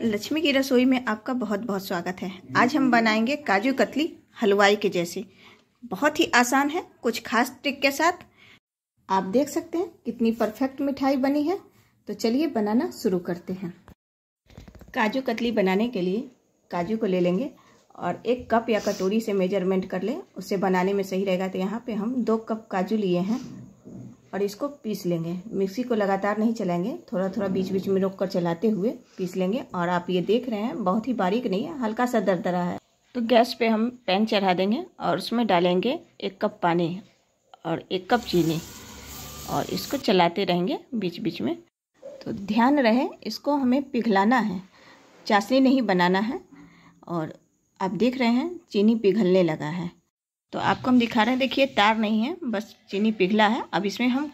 लक्ष्मी की रसोई में आपका बहुत बहुत स्वागत है आज हम बनाएंगे काजू कतली हलवाई के जैसे बहुत ही आसान है कुछ खास ट्रिक के साथ आप देख सकते हैं कितनी परफेक्ट मिठाई बनी है तो चलिए बनाना शुरू करते हैं काजू कतली बनाने के लिए काजू को ले लेंगे और एक कप या कटोरी से मेजरमेंट कर लें उससे बनाने में सही रहेगा तो यहाँ पे हम दो कप काजू लिए हैं और इसको पीस लेंगे मिक्सी को लगातार नहीं चलाएंगे थोड़ा थोड़ा बीच बीच में रोक कर चलाते हुए पीस लेंगे और आप ये देख रहे हैं बहुत ही बारीक नहीं है हल्का सा दरदरा है तो गैस पे हम पैन चढ़ा देंगे और उसमें डालेंगे एक कप पानी और एक कप चीनी और इसको चलाते रहेंगे बीच बीच में तो ध्यान रहे इसको हमें पिघलाना है चाशनी नहीं बनाना है और आप देख रहे हैं चीनी पिघलने लगा है तो आपको हम दिखा रहे हैं देखिए तार नहीं है बस चीनी पिघला है अब इसमें हम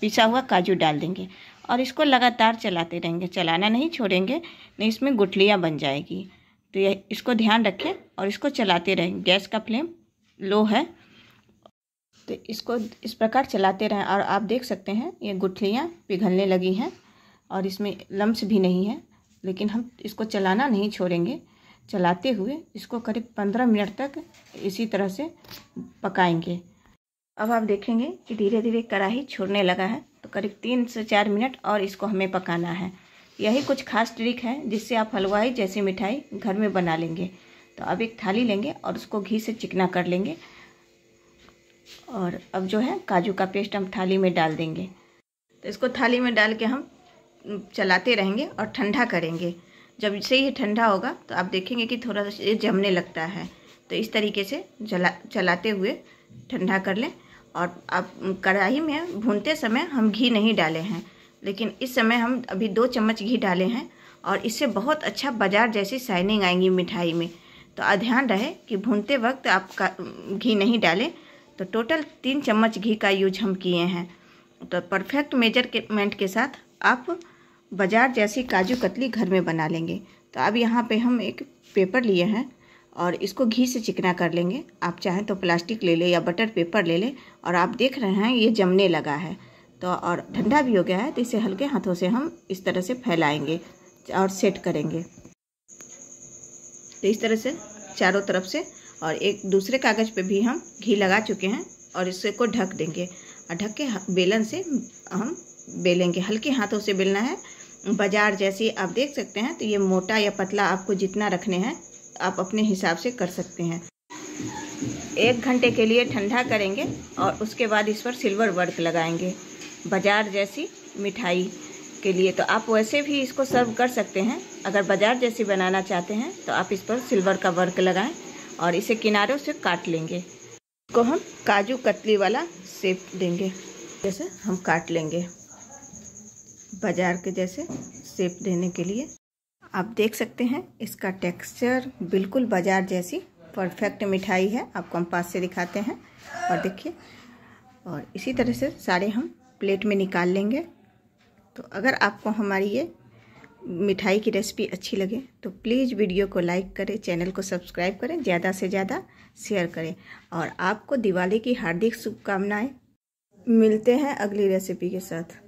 पिसा हुआ काजू डाल देंगे और इसको लगातार चलाते रहेंगे चलाना नहीं छोड़ेंगे नहीं इसमें गुठलियाँ बन जाएगी तो ये इसको ध्यान रखें और इसको चलाते रहें गैस का फ्लेम लो है तो इसको इस प्रकार चलाते रहें और आप देख सकते हैं ये गुठलियाँ पिघलने लगी हैं और इसमें लम्स भी नहीं है लेकिन हम इसको चलाना नहीं छोड़ेंगे चलाते हुए इसको करीब पंद्रह मिनट तक इसी तरह से पकाएंगे अब आप देखेंगे कि धीरे धीरे कढ़ाई छोड़ने लगा है तो करीब तीन से चार मिनट और इसको हमें पकाना है यही कुछ खास ट्रिक है जिससे आप हलवाई जैसी मिठाई घर में बना लेंगे तो अब एक थाली लेंगे और उसको घी से चिकना कर लेंगे और अब जो है काजू का पेस्ट हम थाली में डाल देंगे तो इसको थाली में डाल के हम चलाते रहेंगे और ठंडा करेंगे जब से ये ठंडा होगा तो आप देखेंगे कि थोड़ा सा ये जमने लगता है तो इस तरीके से जला चलाते हुए ठंडा कर लें और आप कढ़ाई में भूनते समय हम घी नहीं डाले हैं लेकिन इस समय हम अभी दो चम्मच घी डाले हैं और इससे बहुत अच्छा बाजार जैसी शाइनिंग आएंगी मिठाई में तो ध्यान रहे कि भूनते वक्त आप घी नहीं डालें तो टोटल तीन चम्मच घी का यूज हम किए हैं तो परफेक्ट मेजरमेंट के साथ आप बाज़ार जैसी काजू कतली घर में बना लेंगे तो अब यहाँ पे हम एक पेपर लिए हैं और इसको घी से चिकना कर लेंगे आप चाहें तो प्लास्टिक ले लें या बटर पेपर ले लें और आप देख रहे हैं ये जमने लगा है तो और ठंडा भी हो गया है तो इसे हल्के हाथों से हम इस तरह से फैलाएंगे और सेट करेंगे तो इस तरह से चारों तरफ से और एक दूसरे कागज़ पर भी हम घी लगा चुके हैं और इसे को ढक देंगे और ढक के बेलन से हम बेलेंगे हल्के हाथों से बेलना है बाजार जैसे आप देख सकते हैं तो ये मोटा या पतला आपको जितना रखने हैं आप अपने हिसाब से कर सकते हैं एक घंटे के लिए ठंडा करेंगे और उसके बाद इस पर सिल्वर वर्क लगाएंगे बाजार जैसी मिठाई के लिए तो आप वैसे भी इसको सर्व कर सकते हैं अगर बाजार जैसी बनाना चाहते हैं तो आप इस पर सिल्वर का वर्क लगाएं और इसे किनारों से काट लेंगे इसको हम काजू कतली वाला सेप देंगे जैसे हम काट लेंगे बाज़ार के जैसे सेप देने के लिए आप देख सकते हैं इसका टेक्सचर बिल्कुल बाज़ार जैसी परफेक्ट मिठाई है आपको हम पास से दिखाते हैं और देखिए और इसी तरह से सारे हम प्लेट में निकाल लेंगे तो अगर आपको हमारी ये मिठाई की रेसिपी अच्छी लगे तो प्लीज़ वीडियो को लाइक करें चैनल को सब्सक्राइब करें ज़्यादा से ज़्यादा शेयर करें और आपको दिवाली की हार्दिक शुभकामनाएँ मिलते हैं अगली रेसिपी के साथ